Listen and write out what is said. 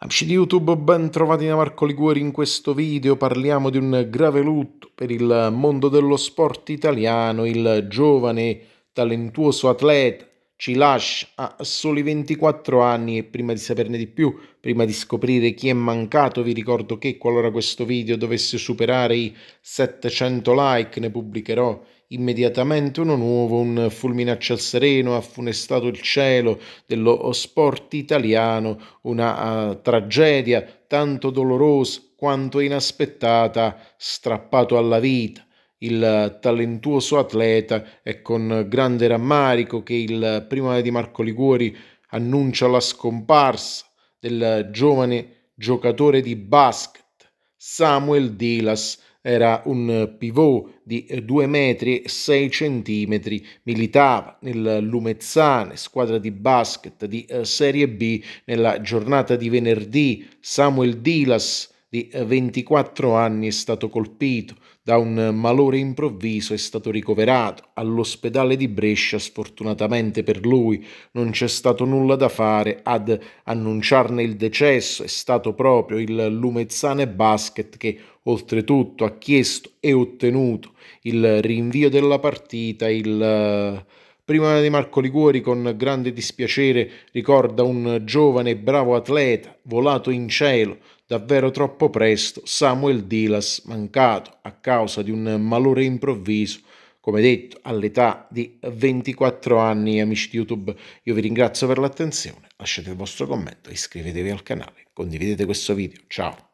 Amici di YouTube, ben trovati da Marco Liguori. In questo video parliamo di un grave lutto per il mondo dello sport italiano. Il giovane talentuoso atleta ci lascia a soli 24 anni e prima di saperne di più, prima di scoprire chi è mancato, vi ricordo che qualora questo video dovesse superare i 700 like ne pubblicherò Immediatamente uno nuovo, un fulminaccio al sereno, ha funestato il cielo dello sport italiano, una uh, tragedia tanto dolorosa quanto inaspettata, strappato alla vita il talentuoso atleta è con grande rammarico che il primo di Marco Liguori annuncia la scomparsa del giovane giocatore di basket Samuel Dilas era un pivot di 2 metri e 6 centimetri, militava nel Lumezzane, squadra di basket di eh, Serie B, nella giornata di venerdì Samuel Dilas di 24 eh, anni è stato colpito da un malore improvviso, è stato ricoverato all'ospedale di Brescia, sfortunatamente per lui non c'è stato nulla da fare ad annunciarne il decesso, è stato proprio il Lumezzane Basket che oltretutto ha chiesto e ottenuto il rinvio della partita, il eh, Prima di Marco Liguori con grande dispiacere ricorda un giovane e bravo atleta volato in cielo davvero troppo presto, Samuel Dilas, mancato a causa di un malore improvviso come detto, all'età di 24 anni, amici di YouTube, io vi ringrazio per l'attenzione, lasciate il vostro commento, iscrivetevi al canale, condividete questo video, ciao!